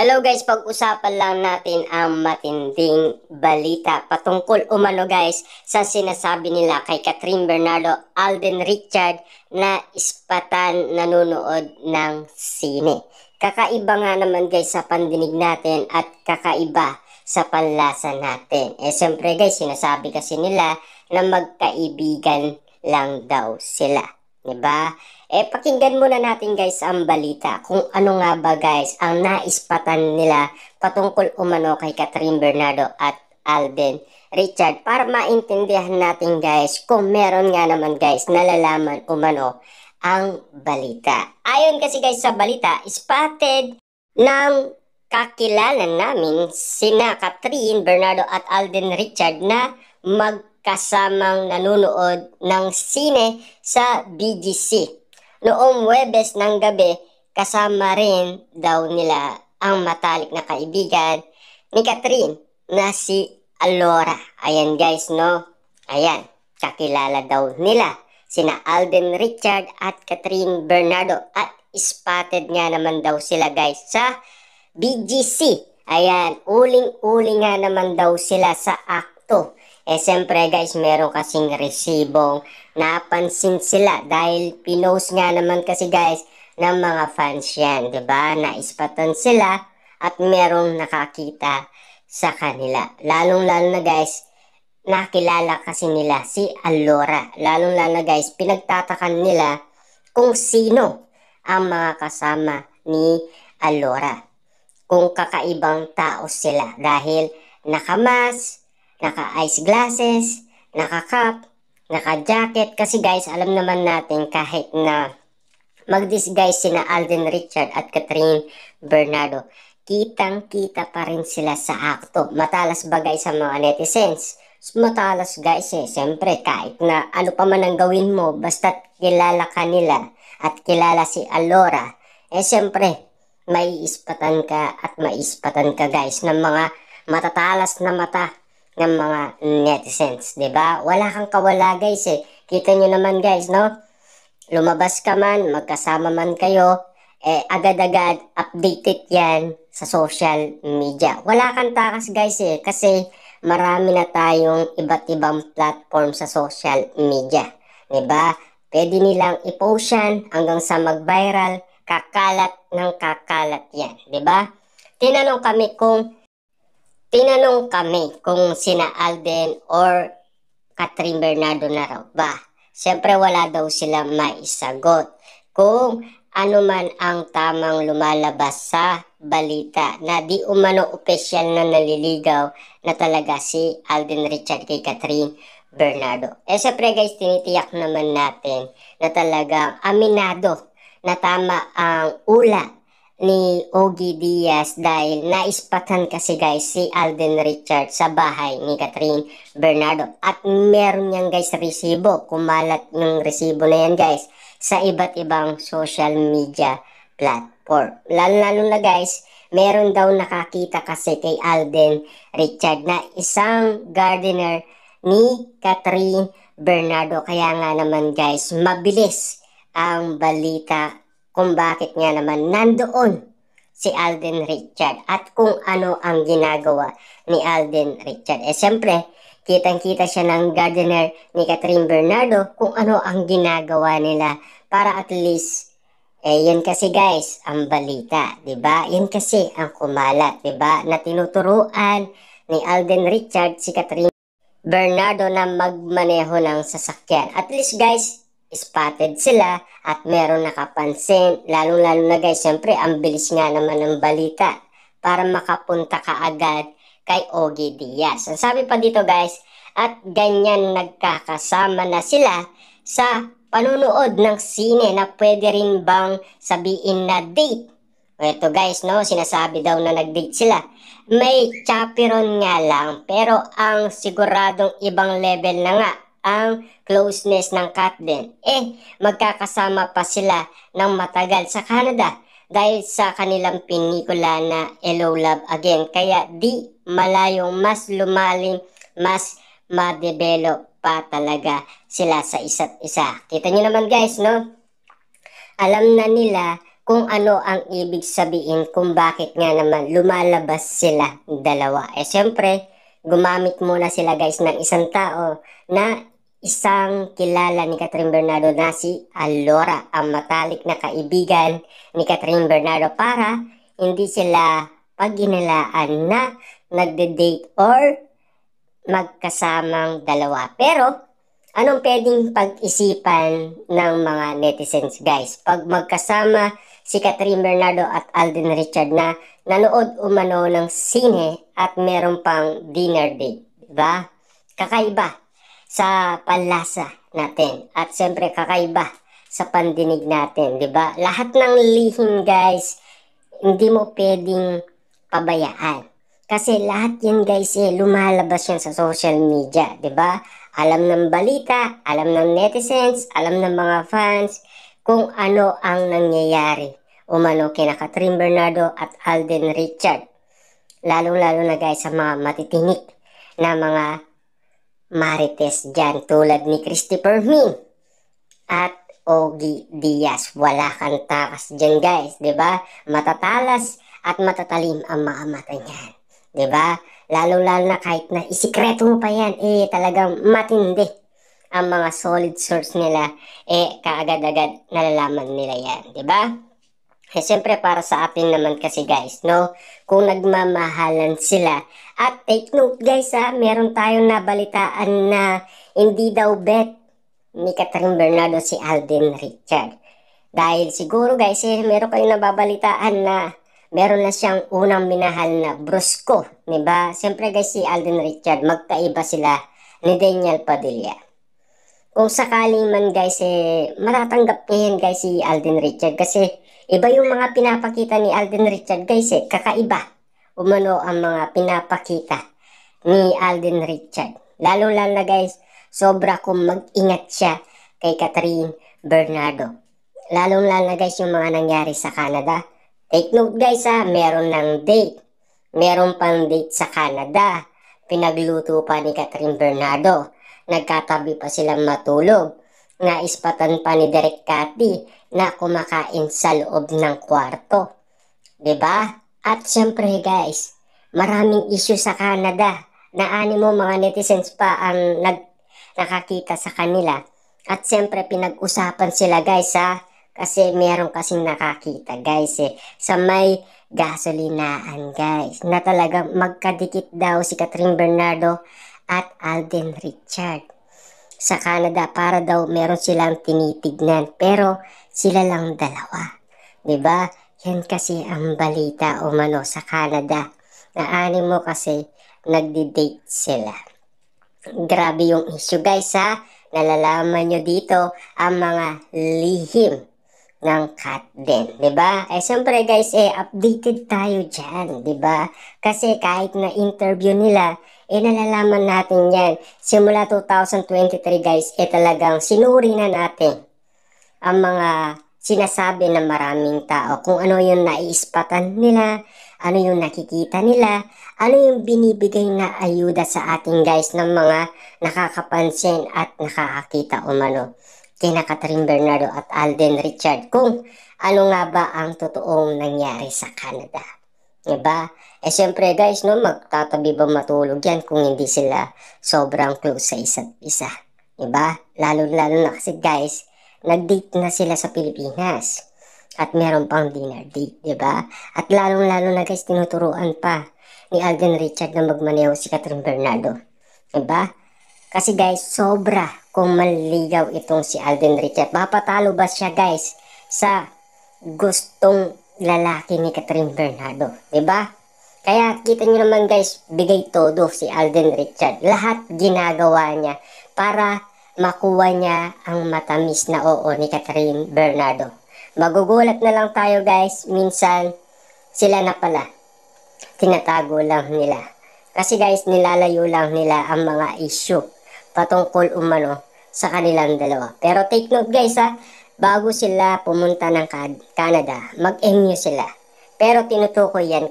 Hello guys, pag-usapan lang natin ang matinding balita patungkol umano guys sa sinasabi nila kay Catherine Bernardo, Alden Richard na ispatan nanonood ng sine. Kakaiba nga naman guys sa pandinig natin at kakaiba sa panlasa natin. Eh siyempre guys, sinasabi kasi nila na magkaibigan lang daw sila. 'Di diba? Eh pakinggan muna natin guys ang balita kung ano nga ba guys ang naispatan nila patungkol umano kay Catherine Bernardo at Alden Richard para maintindihan natin guys kung meron nga naman guys nalalaman umano ang balita. Ayon kasi guys sa balita, spotted ng kakilala namin sina Catherine Bernardo at Alden Richard na mag kasamang nanonood ng sine sa BGC. Noong Webes ng gabi, kasama rin daw nila ang matalik na kaibigan ni Catherine na si Alora. Ayan guys, no? Ayan, kakilala daw nila sina Alden Richard at Catherine Bernardo at spotted nga naman daw sila guys sa BGC. Ayan, uling-uling nga naman daw sila sa akto. Eh, siyempre guys, meron kasing resibong napansin sila dahil pinost nga naman kasi guys ng mga fans yan, ba diba? Naispatan sila at merong nakakita sa kanila. Lalong-lalo na guys, nakilala kasi nila si Allora. Lalong-lalo na guys, pinagtatakan nila kung sino ang mga kasama ni Allora. Kung kakaibang tao sila dahil nakamas, naka-ice glasses, naka-cap, naka-jacket. Kasi guys, alam naman natin kahit na mag-disguise sina Alden Richard at Catherine Bernardo, kitang-kita pa rin sila sa akto. Matalas bagay sa mga netizens. Matalas guys eh, siyempre kahit na ano pa man ang gawin mo, basta kilala ka nila at kilala si Alora, eh siyempre maiispatan ka at maiispatan ka guys ng mga matatalas na mata ng mga netizens, 'di ba? Wala kang kawala, guys eh. Kita niyo naman, guys, no? Lumabas ka man, magkasama man kayo, eh agad-agad updated 'yan sa social media. Wala kang takas, guys eh, kasi marami na tayong iba't ibang platform sa social media, 'di ba? Pwede nilang i-post yan hanggang sa mag-viral, kakalat ng kakalat 'yan, 'di ba? Tinanong kami kung tinanong kami kung sina Alden or Catherine Bernardo na raw ba. Siyempre wala daw sila maisagot kung ano man ang tamang lumalabas sa balita na di umano opisyal na naliligaw na talaga si Alden Richard kay Catherine Bernardo. Eh siyempre guys, tinitiyak naman natin na talagang aminado na tama ang ula ni Ogie Diaz dahil naispatan kasi guys si Alden Richard sa bahay ni Catherine Bernardo at meron niyang guys resibo kumalat ng resibo na yan guys sa iba't ibang social media platform lalo lalo na guys meron daw nakakita kasi kay Alden Richard na isang gardener ni Catherine Bernardo kaya nga naman guys mabilis ang balita kung bakit nga naman nandoon si Alden Richard at kung ano ang ginagawa ni Alden Richard. Eh siyempre, kitang-kita siya ng gardener ni Catherine Bernardo kung ano ang ginagawa nila para at least eh yun kasi guys ang balita, 'di ba? Yun kasi ang kumalat, 'di ba? Na tinuturuan ni Alden Richard si Catherine Bernardo na magmaneho ng sasakyan. At least guys, spotted sila at meron nakapansin. Lalo-lalo na guys, syempre ang bilis nga naman ng balita para makapunta ka agad kay Ogie Diaz. Ang sabi pa dito guys, at ganyan nagkakasama na sila sa panunood ng sine na pwede rin bang sabihin na date. Ito guys, no, sinasabi daw na nag-date sila. May chaperon nga lang, pero ang siguradong ibang level na nga ang closeness ng Katden. Eh, magkakasama pa sila ng matagal sa Canada dahil sa kanilang pinikula na Hello Love Again. Kaya di malayong mas lumalim, mas ma-develop pa talaga sila sa isa't isa. Kita nyo naman guys, no? Alam na nila kung ano ang ibig sabihin kung bakit nga naman lumalabas sila dalawa. Eh syempre, gumamit muna sila guys ng isang tao na Isang kilala ni Catherine Bernardo na si Alora, ang matalik na kaibigan ni Catherine Bernardo para hindi sila paginilaan na nagde-date or magkasamang dalawa. Pero, anong pwedeng pag-isipan ng mga netizens guys? Pag magkasama si Catherine Bernardo at Alden Richard na nanood umano ng sine at meron pang dinner date. Diba? Kakaiba sa palasa natin at siyempre kakaiba sa pandinig natin, 'di ba? Lahat ng lihim, guys, hindi mo pwedeng pabayaan. Kasi lahat yan guys eh, lumalabas yan sa social media, di ba? Alam ng balita, alam ng netizens, alam ng mga fans, kung ano ang nangyayari. Umano kina Catherine Bernardo at Alden Richard. Lalo-lalo na guys sa mga matitingit na mga Marites dyan tulad ni Christopher Min at Ogie Diaz. Wala kang takas dyan guys, ba? Diba? Matatalas at matatalim ang mga mata niyan. ba? Diba? Lalo-lalo na kahit na isikreto mo pa yan, eh talagang matindi ang mga solid source nila, eh kaagad-agad nalalaman nila yan. ba? Diba? Eh, siyempre para sa atin naman kasi guys, no? Kung nagmamahalan sila. At take eh, note guys ha, ah, meron tayong nabalitaan na hindi daw bet ni Catherine Bernardo si Alden Richard. Dahil siguro guys, eh, meron kayong nababalitaan na meron na siyang unang minahal na brusko. Diba? Siyempre guys, si Alden Richard, magkaiba sila ni Daniel Padilla kung sakaling man guys eh matatanggap niya yan guys si Alden Richard kasi iba yung mga pinapakita ni Alden Richard guys eh kakaiba umano ang mga pinapakita ni Alden Richard lalo lang na guys sobra kung mag-ingat siya kay Catherine Bernardo lalong lalo na guys yung mga nangyari sa Canada take note guys ha ah, meron ng date meron pang date sa Canada pinagluto pa ni Catherine Bernardo Nagkatabi pa silang matulog. Naispatan pa ni Derek Cathy na kumakain sa loob ng kwarto. ba? Diba? At syempre guys, maraming issue sa Canada na animo mga netizens pa ang nag nakakita sa kanila. At syempre pinag-usapan sila guys ha kasi meron kasing nakakita guys eh sa may gasolinaan guys na talagang magkadikit daw si Catherine Bernardo at Alden Richard. Sa Canada para daw meron silang tinitignan pero sila lang dalawa. 'Di ba? Yan kasi ang balita o mano sa Canada na mo kasi nagdi-date sila. Grabe yung issue guys ha. Nalalaman nyo dito ang mga lihim ng cat din, 'di ba? Eh siyempre guys, eh updated tayo diyan, 'di ba? Kasi kahit na interview nila, eh nalalaman natin yan. Simula 2023 guys, eh talagang sinuri na natin ang mga sinasabi ng maraming tao kung ano yung naiispatan nila, ano yung nakikita nila, ano yung binibigay na ayuda sa atin guys ng mga nakakapansin at nakakakita umano kina Catherine Bernardo at Alden Richard kung ano nga ba ang totoong nangyari sa Canada. Diba? Eh syempre guys, no, magtatabi ba matulog yan kung hindi sila sobrang close sa isa't isa. Diba? Lalo-lalo na kasi guys, nag-date na sila sa Pilipinas. At meron pang dinner date, diba? At lalong-lalo na guys, tinuturuan pa ni Alden Richard na magmaneho si Catherine Bernardo. Diba? Kasi guys, sobra kung maligaw itong si Alden Richard. Mapatalo ba siya guys sa gustong lalaki ni Catherine Bernardo, 'di ba? Kaya kita niyo naman guys, bigay todo si Alden Richard. Lahat ginagawa niya para makuha niya ang matamis na oo ni Catherine Bernardo. Magugulat na lang tayo guys, minsan sila na pala. Tinatago lang nila. Kasi guys, nilalayo lang nila ang mga issue patungkol umano sa kanilang dalawa. Pero take note guys ha, bago sila pumunta ng Canada, mag-MU sila. Pero tinutukoy yan